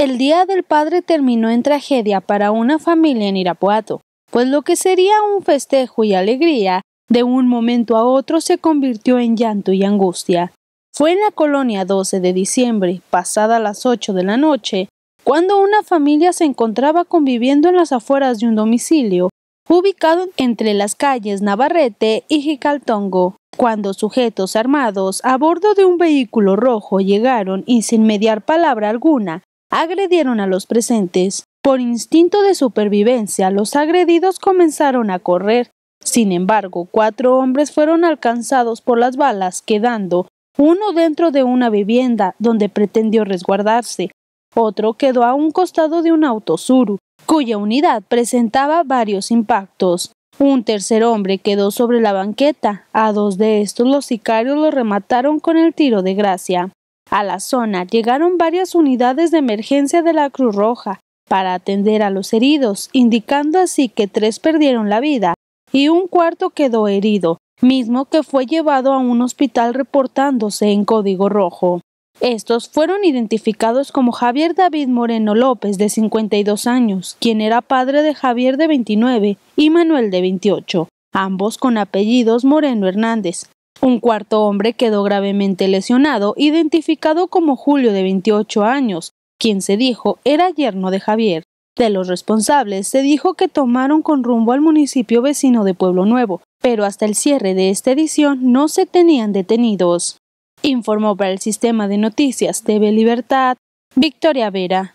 el Día del Padre terminó en tragedia para una familia en Irapuato, pues lo que sería un festejo y alegría, de un momento a otro se convirtió en llanto y angustia. Fue en la colonia 12 de diciembre, pasada las 8 de la noche, cuando una familia se encontraba conviviendo en las afueras de un domicilio, ubicado entre las calles Navarrete y Jicaltongo, cuando sujetos armados a bordo de un vehículo rojo llegaron y sin mediar palabra alguna agredieron a los presentes. Por instinto de supervivencia, los agredidos comenzaron a correr. Sin embargo, cuatro hombres fueron alcanzados por las balas, quedando uno dentro de una vivienda donde pretendió resguardarse. Otro quedó a un costado de un auto cuya unidad presentaba varios impactos. Un tercer hombre quedó sobre la banqueta. A dos de estos los sicarios lo remataron con el tiro de gracia. A la zona llegaron varias unidades de emergencia de la Cruz Roja para atender a los heridos, indicando así que tres perdieron la vida y un cuarto quedó herido, mismo que fue llevado a un hospital reportándose en código rojo. Estos fueron identificados como Javier David Moreno López, de 52 años, quien era padre de Javier de 29 y Manuel de 28, ambos con apellidos Moreno Hernández, un cuarto hombre quedó gravemente lesionado, identificado como Julio de 28 años, quien se dijo era yerno de Javier. De los responsables se dijo que tomaron con rumbo al municipio vecino de Pueblo Nuevo, pero hasta el cierre de esta edición no se tenían detenidos. Informó para el sistema de noticias TV Libertad Victoria Vera.